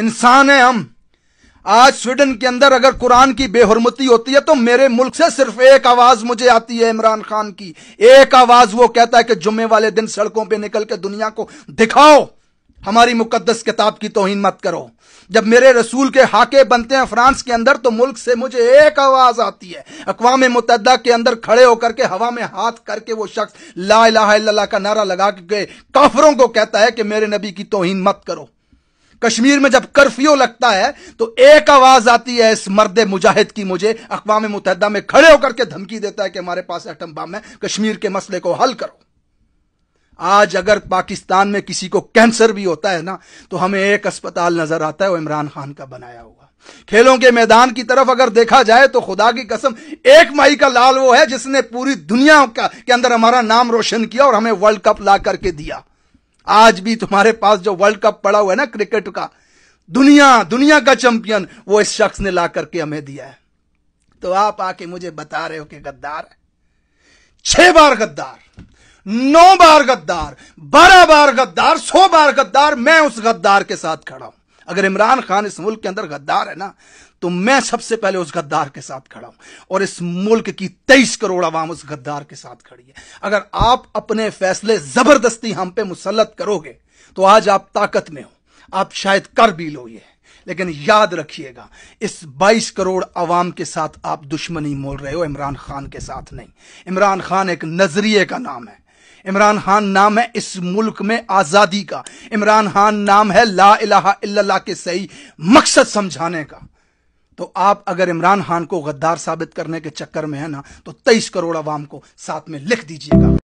इंसान है हम आज स्वीडन के अंदर अगर कुरान की बेहरमती होती है तो मेरे मुल्क से सिर्फ एक आवाज मुझे आती है इमरान खान की एक आवाज वो कहता है कि जुम्मे वाले दिन सड़कों पे निकल के दुनिया को दिखाओ हमारी मुकद्दस किताब की तोहिन मत करो जब मेरे रसूल के हाके बनते हैं फ्रांस के अंदर तो मुल्क से मुझे एक आवाज आती है अकवा मुतदा के अंदर खड़े होकर के हवा में हाथ करके वो शख्स ला का नारा लगा के काफरों को कहता है कि मेरे नबी की तोहिन मत करो कश्मीर में जब कर्फ्यू लगता है तो एक आवाज आती है इस मर्द मुजाहिद की मुझे अकवा मुतहदा में खड़े होकर के धमकी देता है कि हमारे पास एटम बम है कश्मीर के मसले को हल करो आज अगर पाकिस्तान में किसी को कैंसर भी होता है ना तो हमें एक अस्पताल नजर आता है वो इमरान खान का बनाया हुआ खेलों के मैदान की तरफ अगर देखा जाए तो खुदा की कसम एक माई का लाल वो है जिसने पूरी दुनिया का के अंदर हमारा नाम रोशन किया और हमें वर्ल्ड कप ला करके दिया आज भी तुम्हारे पास जो वर्ल्ड कप पड़ा हुआ है ना क्रिकेट का दुनिया दुनिया का चैंपियन वो इस शख्स ने ला करके हमें दिया है तो आप आके मुझे बता रहे हो कि गद्दार है छह बार गद्दार नौ बार गद्दार बारह बार गद्दार सौ बार गद्दार मैं उस गद्दार के साथ खड़ा हूं अगर इमरान खान इस मुल्क के अंदर गद्दार है ना तो मैं सबसे पहले उस गद्दार के साथ खड़ा हूं और इस मुल्क की तेईस करोड़ आवाम उस गद्दार के साथ खड़ी है अगर आप अपने फैसले जबरदस्ती हम पे मुसलत करोगे तो आज आप ताकत में हो आप शायद कर भी लो ये लेकिन याद रखिएगा इस 22 करोड़ आवाम के साथ आप दुश्मनी मोल रहे हो इमरान खान के साथ नहीं इमरान खान एक नजरिए का नाम है इमरान खान नाम है इस मुल्क में आज़ादी का इमरान खान नाम है ला इलाहा इल्लल्लाह के सही मकसद समझाने का तो आप अगर इमरान खान को गद्दार साबित करने के चक्कर में है ना तो तेईस करोड़ अवाम को साथ में लिख दीजिएगा